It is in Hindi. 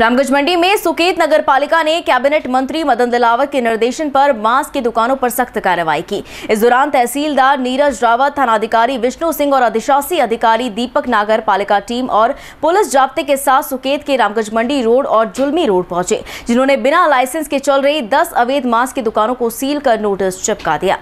रामगंज मंडी में सुकेत नगर पालिका ने कैबिनेट मंत्री मदन दिलावर के निर्देशन पर मांस की दुकानों पर सख्त कार्रवाई की इस दौरान तहसीलदार नीरज रावत थानाधिकारी विष्णु सिंह और अधिशासी अधिकारी दीपक नागर पालिका टीम और पुलिस जाब्ते के साथ सुकेत के रामगंज मंडी रोड और जुलमी रोड पहुंचे जिन्होंने बिना लाइसेंस के चल रही दस अवैध मांस की दुकानों को सील कर नोटिस चिपका दिया